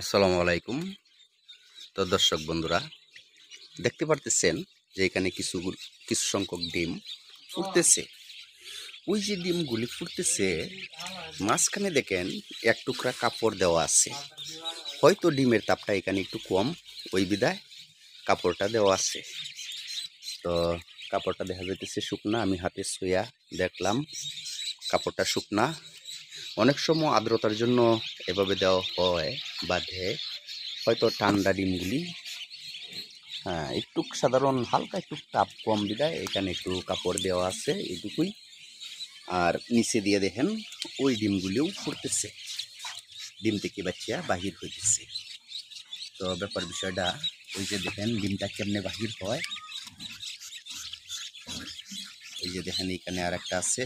আসসালামু আলাইকুম তো দর্শক বন্ধুরা দেখতে পারতেছেন যে এখানে কিছু কিছু সংখ্যক ডিম ফুটতেছে ওই যে ডিমগুলি ফুটতেছে মাঝখানে দেখেন এক টুকরা কাপড় দেওয়া আছে হয়তো ডিমের তাপটা এখানে একটু কম ওই বিদায় কাপড়টা দেওয়া আছে তো কাপড়টা দেখা যাইতেছে শুকনা আমি হাতে শুয়া দেখলাম কাপড়টা শুকনা অনেক সময় আর্দ্রতার জন্য এভাবে দেওয়া হয় বাধে হয়তো ঠান্ডা ডিমগুলি হ্যাঁ একটু সাধারণ হালকা একটু তাপ কম বিদায় এখানে একটু কাপড় দেওয়া আছে এটুকুই আর নিচে দিয়ে দেখেন ওই ডিমগুলিও ফুটতেছে ডিম থেকে বাচ্চা বাহির হইতেছে তো ব্যাপার বিষয়টা ওই যে দেখেন ডিমটা কেমনে বাহির হয় ওই যে দেখেন এখানে আর একটা আছে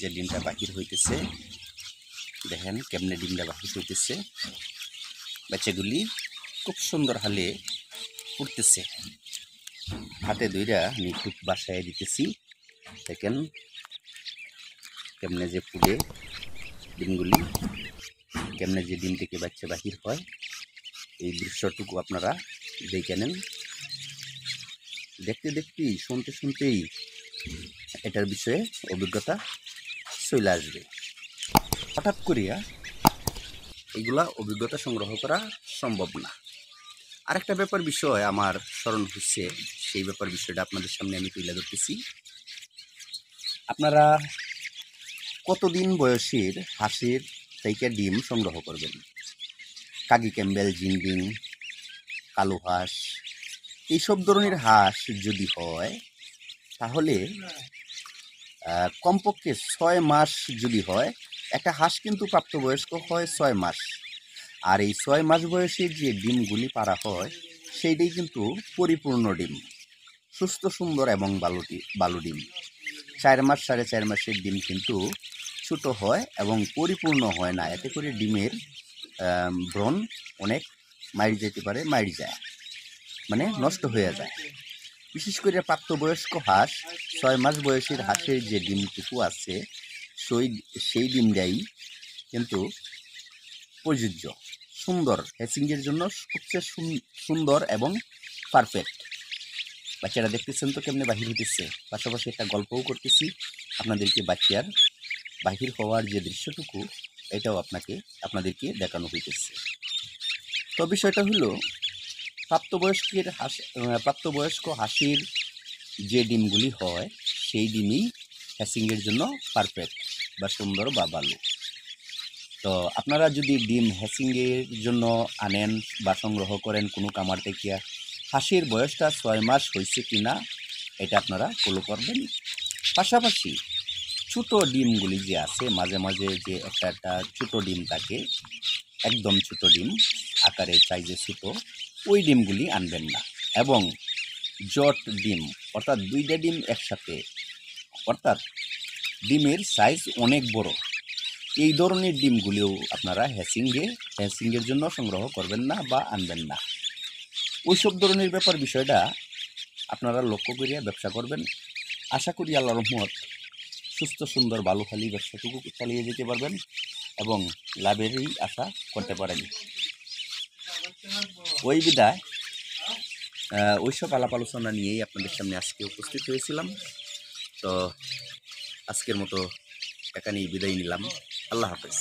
যে ডিমটা বাহির হইতেছে দেখেন কেমনে ডিমটা বাহির হইতেছে বাচ্চাগুলি খুব সুন্দর হালে উঠতেছে হাতে আমি খুব বাসায় দিতেছি দেখেন কেমনে যে পুড়ে ডিমগুলি কেমনে যে ডিম থেকে বাচ্চা বাহির হয় এই দৃশ্যটুকু আপনারা দেখে নেন দেখতে দেখতেই শুনতে শুনতেই এটার বিষয়ে অভিজ্ঞতা চলে আসবে হঠাৎ করিয়া এগুলা অভিজ্ঞতা সংগ্রহ করা সম্ভব না আরেকটা ব্যাপার বিষয় আমার স্মরণ হচ্ছে সেই ব্যাপার বিষয়টা আপনাদের সামনে আমি তুলে ধরতেছি আপনারা কতদিন বয়সের হাঁসের তাইকা ডিম সংগ্রহ করবেন কাগি ক্যাম্বেল জিনডিম কালো হাঁস এইসব ধরনের হাঁস যদি হয় তাহলে কমপক্ষে ছয় মাস যদি হয় একটা হাঁস কিন্তু প্রাপ্তবয়স্ক হয় ছয় মাস আর এই ছয় মাস বয়সে যে ডিমগুলি পারা হয় সেইটাই কিন্তু পরিপূর্ণ ডিম সুস্থ সুন্দর এবং বালুটি বালু ডিম চার মাস সাড়ে চার মাসের ডিম কিন্তু ছোট হয় এবং পরিপূর্ণ হয় না এতে করে ডিমের ভ্রণ অনেক মাইরি যেতে পারে মাইরি যায় মানে নষ্ট হয়ে যায় বিশেষ করে প্রাপ্তবয়স্ক হাঁস ছয় মাস বয়সের হাঁসের যে ডিমটুকু আছে সেই সেই ডিমটাই কিন্তু প্রযোজ্য সুন্দর হ্যাচিংয়ের জন্য সবচেয়ে সুন্দর এবং পারফেক্ট বাচ্চারা দেখতেছেন তো কেমনে বাহির হইতেছে পাশাপাশি একটা গল্পও করতেছি আপনাদেরকে বাচ্চার বাহির হওয়ার যে দৃশ্যটুকু এটাও আপনাকে আপনাদেরকে দেখানো হইতেছে তো বিষয়টা হলো প্রাপ্তবয়স্কের হাসি প্রাপ্তবয়স্ক হাসির যে ডিমগুলি হয় সেই ডিমই হ্যাসিংয়ের জন্য পারফেক্ট বা সুন্দর বা ভালো তো আপনারা যদি ডিম হ্যাসিংয়ের জন্য আনেন বা সংগ্রহ করেন কোনো কামার থেকে হাসির বয়সটা ছয় মাস হয়েছে কি না এটা আপনারা ফলো করবেন পাশাপাশি ছোট ডিমগুলি যে আছে মাঝে মাঝে যে একটা একটা ছোটো ডিম থাকে একদম ছোট ডিম আকারে চাইজে ছোটো ওই ডিমগুলি আনবেন না এবং জট ডিম অর্থাৎ দুইটা ডিম একসাথে অর্থাৎ ডিমের সাইজ অনেক বড় এই ধরনের ডিমগুলিও আপনারা হ্যাসিংয়ে হ্যাসিংয়ের জন্য সংগ্রহ করবেন না বা আনবেন না ওইসব ধরনের ব্যাপার বিষয়টা আপনারা লক্ষ্য করিয়া ব্যবসা করবেন আশা করি আল্লাহ রহমত সুস্থ সুন্দর বালু খালি ব্যবসাটুকু চালিয়ে যেতে পারবেন এবং লাভেরই আশা করতে পারেন ওই বিদায় ওই সব আলাপ আলোচনা নিয়েই আপনাদের সামনে আজকে উপস্থিত হয়েছিলাম তো আজকের মতো এখানেই বিদায় নিলাম আল্লাহ হাফেজ